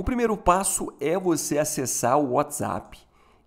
O primeiro passo é você acessar o WhatsApp.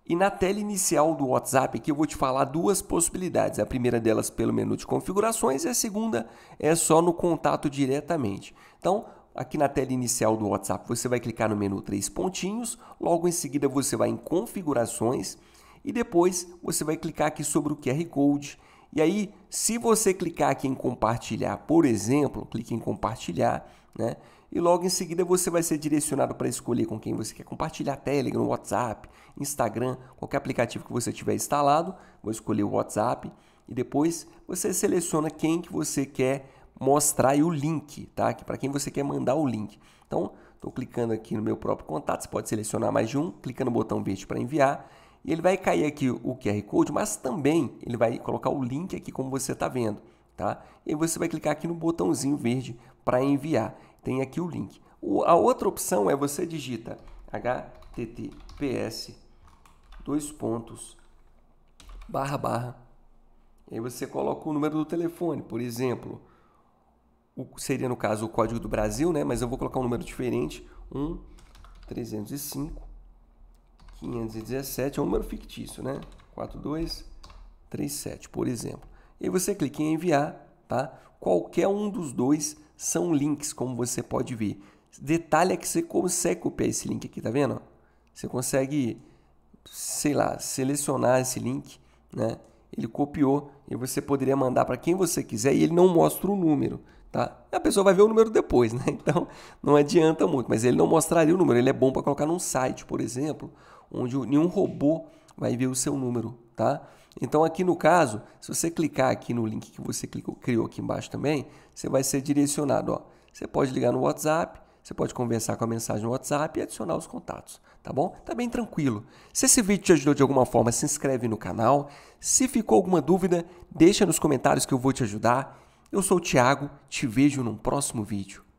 E na tela inicial do WhatsApp aqui eu vou te falar duas possibilidades. A primeira delas pelo menu de configurações e a segunda é só no contato diretamente. Então, aqui na tela inicial do WhatsApp você vai clicar no menu três pontinhos, logo em seguida você vai em configurações e depois você vai clicar aqui sobre o QR Code e aí, se você clicar aqui em compartilhar, por exemplo, clique em compartilhar, né? E logo em seguida você vai ser direcionado para escolher com quem você quer compartilhar, Telegram, WhatsApp, Instagram, qualquer aplicativo que você tiver instalado. Vou escolher o WhatsApp e depois você seleciona quem que você quer mostrar e o link, tá? Para quem você quer mandar o link. Então, estou clicando aqui no meu próprio contato, você pode selecionar mais de um, clica no botão verde para enviar e ele vai cair aqui o QR Code, mas também ele vai colocar o link aqui como você está vendo, tá? E você vai clicar aqui no botãozinho verde para enviar. Tem aqui o link. O, a outra opção é você digita https dois pontos barra barra e aí você coloca o número do telefone, por exemplo, o, seria no caso o código do Brasil, né? Mas eu vou colocar um número diferente, 1 305 517 é um número fictício, né? 4237, por exemplo. E aí você clica em enviar, tá? Qualquer um dos dois são links, como você pode ver. Detalhe é que você consegue copiar esse link aqui, tá vendo? Você consegue, sei lá, selecionar esse link, né? Ele copiou e você poderia mandar para quem você quiser e ele não mostra o número, tá? A pessoa vai ver o número depois, né? Então não adianta muito, mas ele não mostraria o número. Ele é bom para colocar num site, por exemplo, onde nenhum robô vai ver o seu número, tá? Então aqui no caso, se você clicar aqui no link que você clicou, criou aqui embaixo também, você vai ser direcionado, ó. Você pode ligar no WhatsApp, você pode conversar com a mensagem no WhatsApp e adicionar os contatos, tá bom? Tá bem tranquilo. Se esse vídeo te ajudou de alguma forma, se inscreve no canal. Se ficou alguma dúvida, deixa nos comentários que eu vou te ajudar. Eu sou o Thiago, te vejo num próximo vídeo.